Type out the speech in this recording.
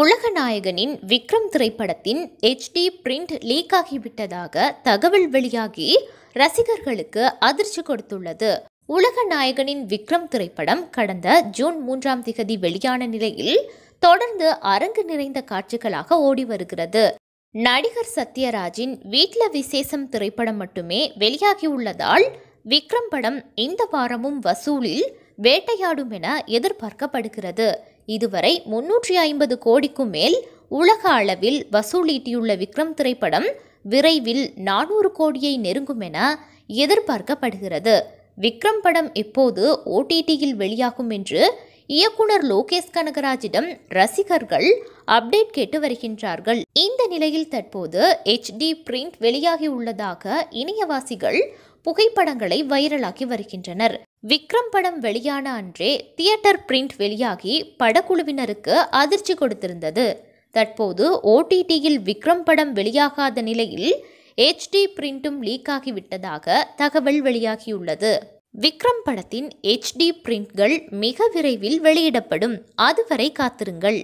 உலகநாயகனின் விக்ரம் திரைப்படத்தின் HD print league ஆகிவிட்டதாக தகவல் வெளியாகி ரசிகர்களுக்கு அதிர்ச்சி கொடுத்துள்ளது உலகநாயகனின் விக்ரம் திரைப்படம் கடந்த ஜூன் மூன்றாம் திகதி வெளியான நிலையில் தொடர்ந்து அரங்கு நிறைந்த காட்சிகளாக ஓடி வருகிறது நடிகர் சத்யராஜின் வீட்ல விசேஷம் திரைப்படம் மட்டுமே வெளியாகியுள்ளதால் விக்ரம் படம் இந்த வாரமும் வசூலில் வேட்டையாடும் என எதிர்பார்க்கப்படுகிறது இதுவரை முன்னூற்றி ஐம்பது கோடிக்கும் மேல் உலக அளவில் வசூலீட்டியுள்ள விக்ரம் திரைப்படம் விரைவில் நானூறு கோடியை நெருங்கும் என எதிர்பார்க்கப்படுகிறது விக்ரம் படம் எப்போது ஓடிடியில் வெளியாகும் என்று இயக்குனர் லோகேஷ் கனகராஜிடம் ரசிகர்கள் அப்டேட் கேட்டு வருகின்றார்கள் இந்த நிலையில் தற்போது ஹெச்டி பிரிண்ட் வெளியாகி உள்ளதாக இணையவாசிகள் புகைப்படங்களை வைரலாக்கி வருகின்றனர் விக்ரம் படம் வெளியான அன்றே தியேட்டர் பிரிண்ட் வெளியாகி படக்குழுவினருக்கு அதிர்ச்சி கொடுத்திருந்தது தற்போது ஓடிடியில் விக்ரம் படம் வெளியாகாத நிலையில் ஹெச்டி பிரிண்டும் லீக் ஆகிவிட்டதாக தகவல் வெளியாகியுள்ளது விக்ரம் படத்தின் ஹெச்டி பிரிண்ட்கள் மிக விரைவில் வெளியிடப்படும் அதுவரை காத்திருங்கள்